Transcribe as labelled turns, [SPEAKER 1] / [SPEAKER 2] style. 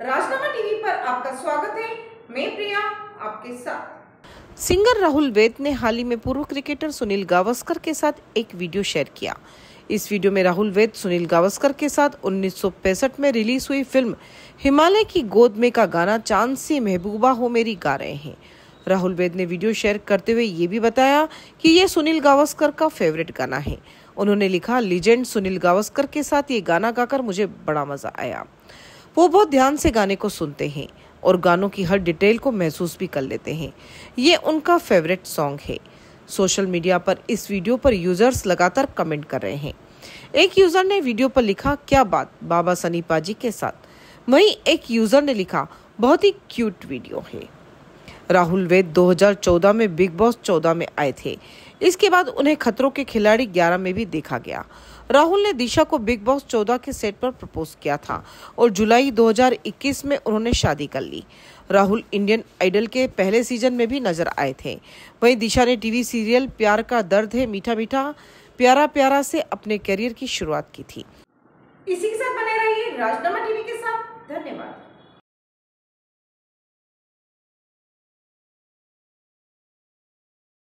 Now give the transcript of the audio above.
[SPEAKER 1] राजनामा TV पर आपका स्वागत है मैं प्रिया आपके साथ
[SPEAKER 2] सिंगर राहुल वेद ने हाल ही में पूर्व क्रिकेटर सुनील गावस्कर के साथ एक वीडियो शेयर किया इस वीडियो में राहुल वेद सुनील गावस्कर के साथ उन्नीस में रिलीज हुई फिल्म हिमालय की गोद में का गाना चांद से महबूबा हो मेरी गा रहे हैं राहुल वेद ने वीडियो शेयर करते हुए ये भी बताया कि ये सुनील गावस्कर का फेवरेट गाना है उन्होंने लिखा लीजेंड सुनील गावस्कर के साथ ये गाना गाकर मुझे बड़ा मजा आया वो बहुत ध्यान से गाने को सुनते हैं और गानों की हर डिटेल को महसूस भी कर लेते हैं ये उनका फेवरेट सॉन्ग है सोशल मीडिया पर इस वीडियो पर यूजर्स लगातार कमेंट कर रहे हैं एक यूजर ने वीडियो पर लिखा क्या बात बाबा सनीपा जी के साथ वहीं एक यूजर ने लिखा बहुत ही क्यूट वीडियो है राहुल वेद 2014 में बिग बॉस 14 में आए थे इसके बाद उन्हें खतरों के खिलाड़ी 11 में भी देखा गया राहुल ने दिशा को बिग बॉस 14 के सेट पर प्रपोज किया था और जुलाई 2021 में उन्होंने शादी कर ली राहुल इंडियन आइडल के पहले सीजन में भी नजर आए थे वहीं दिशा ने टीवी सीरियल प्यार का दर्द है मीठा मीठा प्यारा प्यारा से अपने करियर की शुरुआत की थी
[SPEAKER 1] इसी के साथ बने रहिए राजनामा टीवी के साथ धन्यवाद